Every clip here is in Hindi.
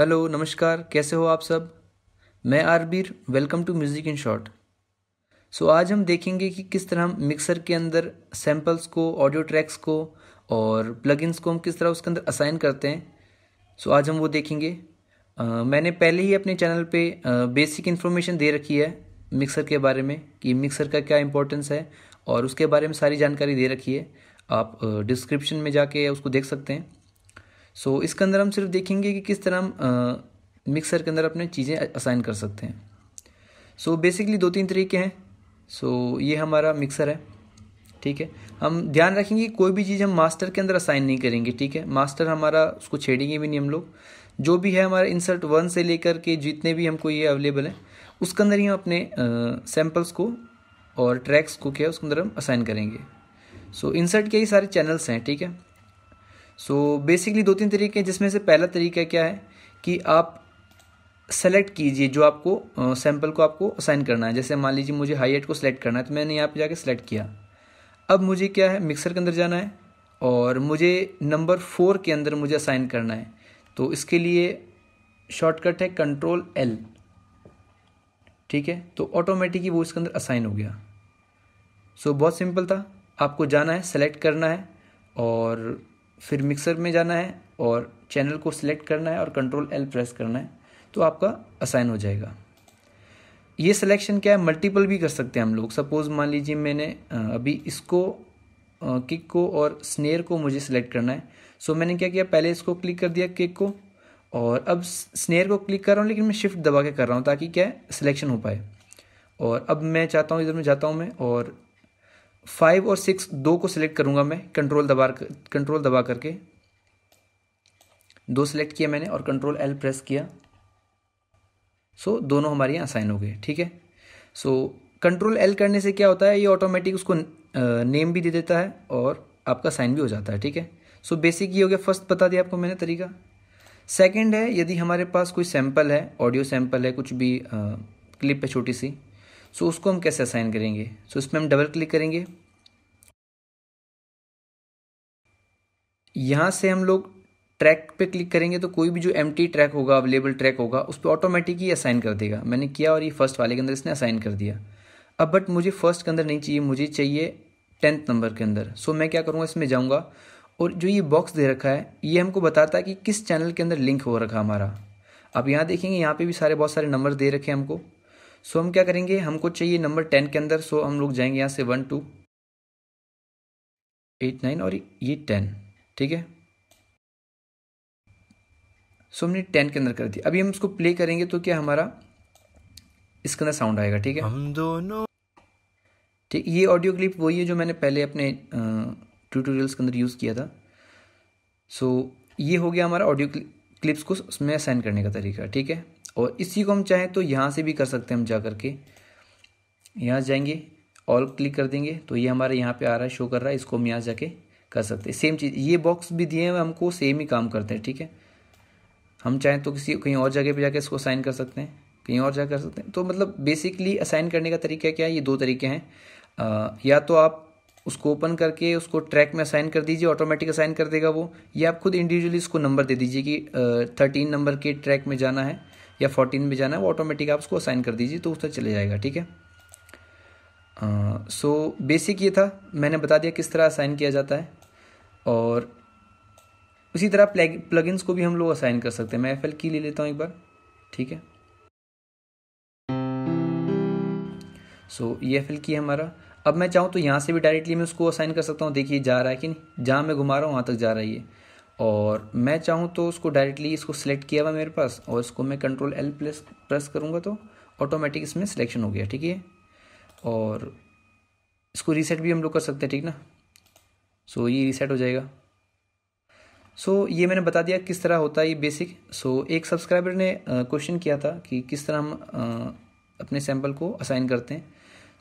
हेलो नमस्कार कैसे हो आप सब मैं आरबीर welcome to music in short so आज हम देखेंगे कि किस तरह हम मिक्सर के अंदर सैम्पल्स को ऑडियो ट्रैक्स को और प्लगइन्स को हम किस तरह उसके अंदर असाइन करते हैं सो so, आज हम वो देखेंगे आ, मैंने पहले ही अपने चैनल पे आ, बेसिक इन्फॉर्मेशन दे रखी है मिक्सर के बारे में कि मिक्सर का क्या इंपॉर्टेंस है और उसके बारे में सारी जानकारी दे रखी है आप डिस्क्रिप्शन में जाके उसको देख सकते हैं सो so, इसके अंदर हम सिर्फ देखेंगे कि किस तरह हम मिक्सर के अंदर अपने चीज़ें असाइन कर सकते हैं सो so, बेसिकली दो तीन तरीके हैं सो so, ये हमारा मिक्सर है ठीक है हम ध्यान रखेंगे कोई भी चीज़ हम मास्टर के अंदर असाइन नहीं करेंगे ठीक है मास्टर हमारा उसको छेड़ेंगे भी नहीं हम लोग जो भी है हमारा इंसर्ट वन से लेकर के जितने भी हमको ये अवेलेबल है उसके अंदर ही हम अपने सैम्पल्स को और ट्रैक्स को क्या है उसके अंदर हम असाइन करेंगे सो so, इंसर्ट के ही सारे चैनल्स हैं ठीक है सो बेसिकली दो तीन तरीके हैं जिसमें से पहला तरीका क्या है कि आप सेलेक्ट कीजिए जो आपको सैम्पल को आपको असाइन करना है जैसे मान लीजिए मुझे हाई एट को सिलेक्ट करना है तो मैंने यहाँ पे जाके सेलेक्ट किया अब मुझे क्या है मिक्सर के अंदर जाना है और मुझे नंबर फोर के अंदर मुझे असाइन करना है तो इसके लिए शॉर्टकट है कंट्रोल एल ठीक है तो ऑटोमेटिक ही वो इसके अंदर असाइन हो गया सो so, बहुत सिंपल था आपको जाना है सेलेक्ट करना है और फिर मिक्सर में जाना है और चैनल को सिलेक्ट करना है और कंट्रोल एल प्रेस करना है तो आपका असाइन हो जाएगा ये सिलेक्शन क्या है मल्टीपल भी कर सकते हैं हम लोग सपोज़ मान लीजिए मैंने अभी इसको किक को और स्नेर को मुझे सिलेक्ट करना है सो मैंने क्या किया पहले इसको क्लिक कर दिया किक को और अब स्नेर को क्लिक कर रहा हूँ लेकिन मैं शिफ्ट दबा के कर रहा हूँ ताकि क्या सिलेक्शन हो पाए और अब मैं चाहता हूँ इधर में जाता हूँ मैं और फाइव और सिक्स दो को सिलेक्ट करूंगा मैं कंट्रोल दबा कंट्रोल दबा करके दो सिलेक्ट किया मैंने और कंट्रोल एल प्रेस किया सो so, दोनों हमारे यहाँ असाइन हो गए ठीक है सो कंट्रोल एल करने से क्या होता है ये ऑटोमेटिक उसको नेम भी दे देता है और आपका साइन भी हो जाता है ठीक है सो बेसिक ये हो गया फर्स्ट बता दिया आपको मैंने तरीका सेकंड है यदि हमारे पास कोई सैंपल है ऑडियो सैंपल है कुछ भी आ, क्लिप है छोटी सी सो so, उसको हम कैसे असाइन करेंगे सो so, इसमें हम डबल क्लिक करेंगे यहां से हम लोग ट्रैक पे क्लिक करेंगे तो कोई भी जो एम ट्रैक होगा अवेलेबल ट्रैक होगा उस पर ऑटोमेटिक ही असाइन कर देगा मैंने किया और ये फर्स्ट वाले के अंदर इसने असाइन कर दिया अब बट मुझे फर्स्ट के अंदर नहीं चाहिए मुझे चाहिए टेंथ नंबर के अंदर सो so, मैं क्या करूँगा इसमें जाऊँगा और जो ये बॉक्स दे रखा है ये हमको बताता है कि किस चैनल के अंदर लिंक हो रखा हमारा अब यहाँ देखेंगे यहाँ पे भी सारे बहुत सारे नंबर दे रखे हैं हमको सो हम क्या करेंगे हमको चाहिए नंबर टेन के अंदर सो हम लोग जाएंगे यहाँ से वन टू एट नाइन और ये टेन ठीक है सो हमने टेन के अंदर कर दिया अभी हम इसको प्ले करेंगे तो क्या हमारा इसके अंदर साउंड आएगा ठीक है हम दोनों ठीक ये ऑडियो क्लिप वही है जो मैंने पहले अपने ट्यूटोरियल्स के अंदर यूज़ किया था सो so, ये हो गया हमारा ऑडियो क्लिप्स को उसमें असाइन करने का तरीका ठीक है और इसी को हम चाहें तो यहाँ से भी कर सकते हैं हम जा करके यहाँ जाएंगे ऑल क्लिक कर देंगे तो ये हमारे यहाँ पे आ रहा है शो कर रहा है इसको हम यहाँ जाके कर सकते हैं सेम चीज़ ये बॉक्स भी दिए हैं हमको सेम ही काम करते हैं ठीक है हम चाहें तो किसी कहीं और जगह पे जाके इसको साइन कर सकते हैं कहीं और जाकर कर सकते हैं तो मतलब बेसिकली असाइन करने का तरीका क्या है ये दो तरीके हैं या तो आप उसको ओपन करके उसको ट्रैक में असाइन कर दीजिए ऑटोमेटिक असाइन कर देगा वो या आप खुद इंडिविजुअली इसको नंबर दे दीजिए कि थर्टीन नंबर के ट्रैक में जाना है या फोर्टीन में जाना है वो ऑटोमेटिक आप उसको असाइन कर दीजिए तो उसका चले जाएगा ठीक है सो uh, बेसिक so, ये था मैंने बता दिया किस तरह असाइन किया जाता है और उसी तरह प्लग को भी हम लोग असाइन कर सकते हैं मैं एफ की ले लेता हूँ एक बार ठीक है सो so, ये एफ की है हमारा अब मैं चाहूँ तो यहाँ से भी डायरेक्टली मैं उसको असाइन कर सकता हूँ देखिए जा रहा है कि नहीं जहाँ मैं घुमा रहा हूँ वहाँ तक जा रहा है ये और मैं चाहूँ तो उसको डायरेक्टली इसको सिलेक्ट किया हुआ मेरे पास और इसको मैं कंट्रोल एल प्लस प्रेस करूँगा तो ऑटोमेटिक इसमें सिलेक्शन हो गया ठीक है और इसको रीसेट भी हम लोग कर सकते हैं ठीक ना सो ये रीसेट हो जाएगा सो so, ये मैंने बता दिया किस तरह होता है ये बेसिक सो so, एक सब्सक्राइबर ने क्वेश्चन किया था कि किस तरह हम अपने सैम्पल को असाइन करते हैं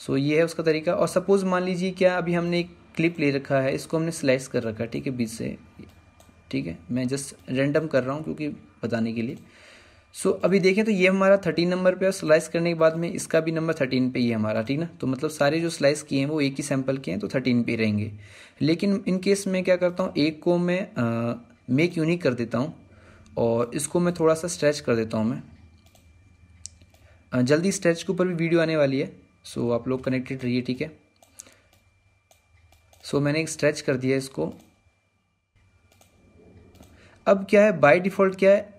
सो so, ये है उसका तरीका और सपोज़ मान लीजिए क्या अभी हमने एक क्लिप ले रखा है इसको हमने स्लाइस कर रखा है ठीक है बीच से ठीक है मैं जस्ट रेंडम कर रहा हूँ क्योंकि बताने के लिए सो so, अभी देखें तो ये हमारा थर्टीन नंबर पे और स्लाइस करने के बाद में इसका भी नंबर थर्टीन पे ही हमारा ठीक ना तो मतलब सारे जो स्लाइस किए हैं वो एक ही सैंपल के हैं तो थर्टीन पे रहेंगे लेकिन इन केस में क्या करता हूँ एक को मैं मेक यूनिक कर देता हूँ और इसको मैं थोड़ा सा स्ट्रेच कर देता हूँ मैं जल्दी स्ट्रेच के ऊपर भी वीडियो आने वाली है सो so, आप लोग कनेक्टेड रहिए ठीक है सो so, मैंने एक स्ट्रेच कर दिया इसको अब क्या है बाय डिफ़ॉल्ट क्या है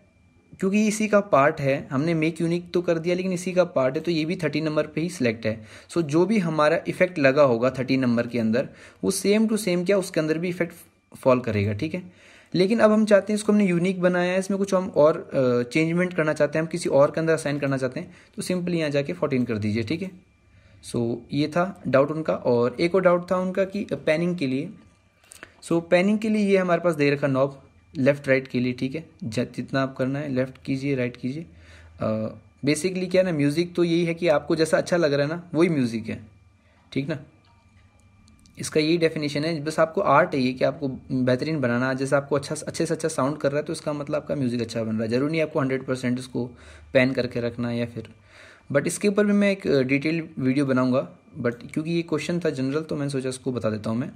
क्योंकि इसी का पार्ट है हमने मेक यूनिक तो कर दिया लेकिन इसी का पार्ट है तो ये भी थर्टी नंबर पे ही सिलेक्ट है सो so, जो भी हमारा इफेक्ट लगा होगा थर्टी नंबर के अंदर वो सेम टू सेम क्या उसके अंदर भी इफेक्ट फॉल करेगा ठीक है लेकिन अब हम चाहते हैं इसको हमने यूनिक बनाया है इसमें कुछ हम और चेंजमेंट करना चाहते हैं हम किसी और के अंदर असाइन करना चाहते हैं तो सिंपली यहाँ जाके फोर्टीन कर दीजिए ठीक है सो ये था डाउट उनका और एक और डाउट था उनका कि पैनिंग uh, के लिए सो so, पैनिंग के लिए ये हमारे पास दे रखा नॉब लेफ़्ट राइट के लिए ठीक है जितना आप करना है लेफ़्ट कीजिए राइट कीजिए बेसिकली क्या है ना म्यूज़िक तो यही है कि आपको जैसा अच्छा लग रहा है ना वही म्यूज़िक है ठीक ना इसका यही डेफिनेशन है बस आपको आर्ट है ये कि आपको बेहतरीन बनाना जैसे आपको अच्छा अच्छे से अच्छा साउंड कर रहा है तो इसका मतलब आपका म्यूज़िक अच्छा बन रहा है ज़रूरी नहीं आपको हंड्रेड परसेंट उसको पैन करके रखना या फिर बट इसके ऊपर भी मैं एक डिटेल वीडियो बनाऊंगा बट क्योंकि ये क्वेश्चन था जनरल तो मैंने सोचा इसको बता देता हूँ मैं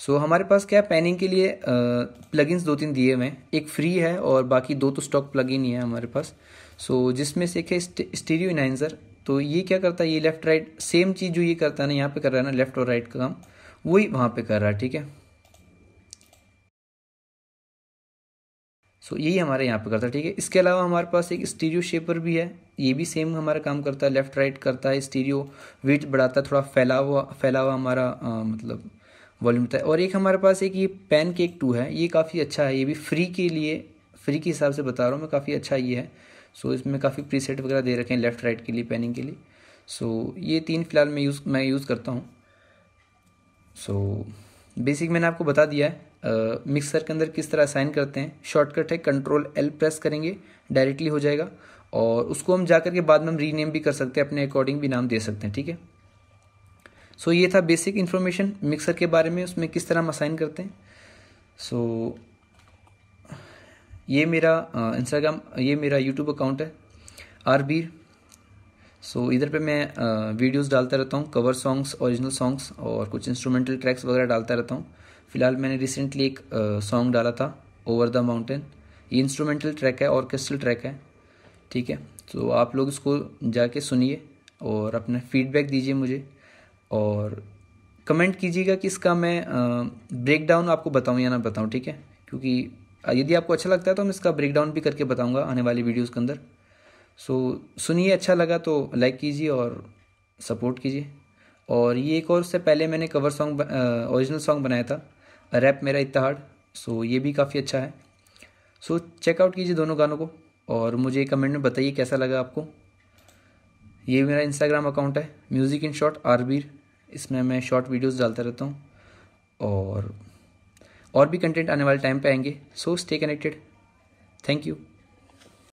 सो so, हमारे पास क्या पैनिंग के लिए प्लगइन्स दो तीन दिए हुए हैं एक फ्री है और बाकी दो तो स्टॉक प्लगइन ही है हमारे पास सो so, जिसमें से एक है स्टीरियो इनाइजर तो ये क्या करता है ये लेफ्ट राइट सेम चीज़ जो ये करता है ना यहाँ पे कर रहा है ना लेफ्ट और राइट का काम वही वहाँ पे कर रहा है ठीक है सो so, यही हमारे यहाँ पे करता है ठीक है इसके अलावा हमारे पास एक स्टीरियो शेपर भी है ये भी सेम हमारा काम करता है लेफ्ट राइट करता है स्टीरियो वेट बढ़ाता है थोड़ा फैला हुआ फैला हुआ हमारा आ, मतलब वॉल्यूम होता है और एक हमारे पास एक ये पैन केक टू है ये काफ़ी अच्छा है ये भी फ्री के लिए फ्री के हिसाब से बता रहा हूँ मैं काफ़ी अच्छा ये है सो so, इसमें काफ़ी प्रीसेट वगैरह दे रखे हैं लेफ़्ट राइट के लिए पैनिंग के लिए सो so, ये तीन फ़िलहाल मैं यूज़ मैं यूज़ करता हूँ सो so, बेसिक मैंने आपको बता दिया है मिक्सर के अंदर किस तरह असाइन करते हैं शॉर्टकट है कंट्रोल एल प्रेस करेंगे डायरेक्टली हो जाएगा और उसको हम जा करके बाद में हम रीनेम भी कर सकते हैं अपने अकॉर्डिंग भी नाम दे सकते हैं ठीक है सो so, ये था बेसिक इन्फॉर्मेशन मिक्सर के बारे में उसमें किस तरह हम असाइन करते हैं सो so, ये मेरा इंस्टाग्राम ये मेरा यूट्यूब अकाउंट है आरबीर सो so, इधर पे मैं वीडियोस डालता रहता हूँ कवर सॉन्ग्स ओरिजिनल सॉन्ग्स और कुछ इंस्ट्रूमेंटल ट्रैक्स वगैरह डालता रहता हूँ फिलहाल मैंने रिसेंटली एक सॉन्ग डाला था ओवर द माउंटेन ये इंस्ट्रूमेंटल ट्रैक है ऑर्केस्ट्रल ट्रैक है ठीक है तो आप लोग इसको जाके सुनिए और अपना फीडबैक दीजिए मुझे और कमेंट कीजिएगा कि इसका मैं ब्रेक डाउन आपको बताऊँ या ना बताऊँ ठीक है क्योंकि यदि आपको अच्छा लगता है तो मैं इसका ब्रेक डाउन भी करके बताऊँगा आने वाली वीडियोस के अंदर सो सुनिए अच्छा लगा तो लाइक कीजिए और सपोर्ट कीजिए और ये एक और से पहले मैंने कवर सॉन्ग ओरिजिनल सॉन्ग बनाया था रैप मेरा इतिहाड़ सो ये भी काफ़ी अच्छा है सो चेकआउट कीजिए दोनों गानों को और मुझे कमेंट में बताइए कैसा लगा आपको ये मेरा इंस्टाग्राम अकाउंट है म्यूज़िक इन शॉर्ट आरबीर इसमें मैं शॉर्ट वीडियोस डालता रहता हूँ और और भी कंटेंट आने वाले टाइम पे आएंगे so stay connected thank you